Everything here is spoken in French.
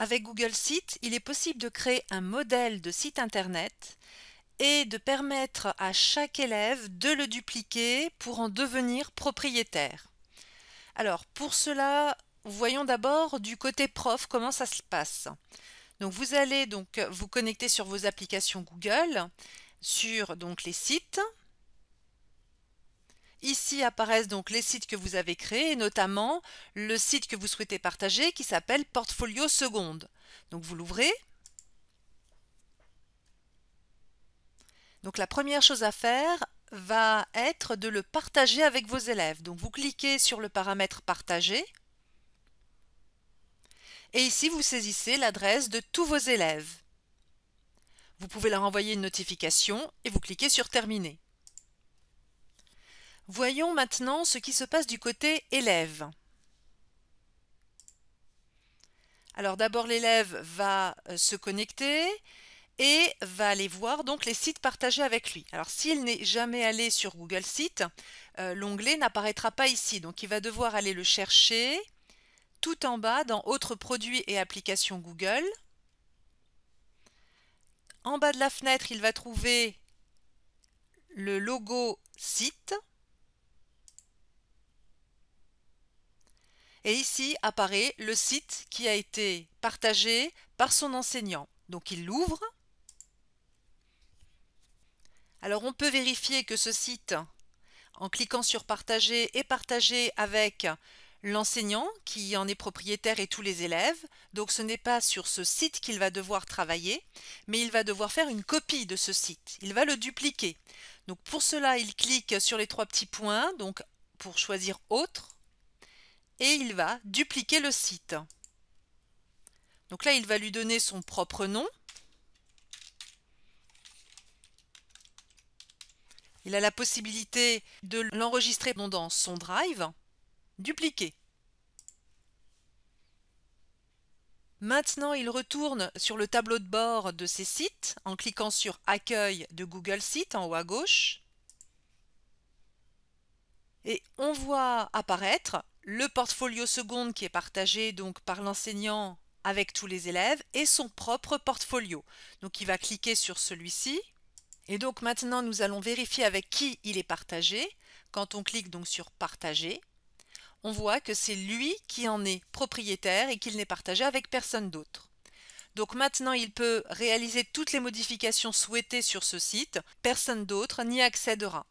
Avec Google Sites, il est possible de créer un modèle de site Internet et de permettre à chaque élève de le dupliquer pour en devenir propriétaire. Alors, pour cela, voyons d'abord du côté prof comment ça se passe. Donc, vous allez donc vous connecter sur vos applications Google, sur donc les sites, Ici apparaissent donc les sites que vous avez créés, notamment le site que vous souhaitez partager qui s'appelle Portfolio Seconde. Donc vous l'ouvrez. la première chose à faire va être de le partager avec vos élèves. Donc vous cliquez sur le paramètre partager et ici vous saisissez l'adresse de tous vos élèves. Vous pouvez leur envoyer une notification et vous cliquez sur terminer. Voyons maintenant ce qui se passe du côté élève. Alors d'abord l'élève va euh, se connecter et va aller voir donc les sites partagés avec lui. Alors s'il n'est jamais allé sur Google Sites, euh, l'onglet n'apparaîtra pas ici. Donc il va devoir aller le chercher tout en bas dans Autres produits et applications Google. En bas de la fenêtre, il va trouver le logo site Et ici apparaît le site qui a été partagé par son enseignant. Donc il l'ouvre. Alors on peut vérifier que ce site, en cliquant sur partager, est partagé avec l'enseignant qui en est propriétaire et tous les élèves. Donc ce n'est pas sur ce site qu'il va devoir travailler, mais il va devoir faire une copie de ce site. Il va le dupliquer. Donc pour cela, il clique sur les trois petits points, donc pour choisir autre et il va dupliquer le site. Donc là, il va lui donner son propre nom. Il a la possibilité de l'enregistrer dans son drive, dupliquer. Maintenant, il retourne sur le tableau de bord de ses sites en cliquant sur Accueil de Google Sites en haut à gauche. Et on voit apparaître le portfolio seconde qui est partagé donc par l'enseignant avec tous les élèves et son propre portfolio. Donc il va cliquer sur celui-ci. Et donc maintenant nous allons vérifier avec qui il est partagé. Quand on clique donc sur partager, on voit que c'est lui qui en est propriétaire et qu'il n'est partagé avec personne d'autre. Donc maintenant il peut réaliser toutes les modifications souhaitées sur ce site, personne d'autre n'y accédera.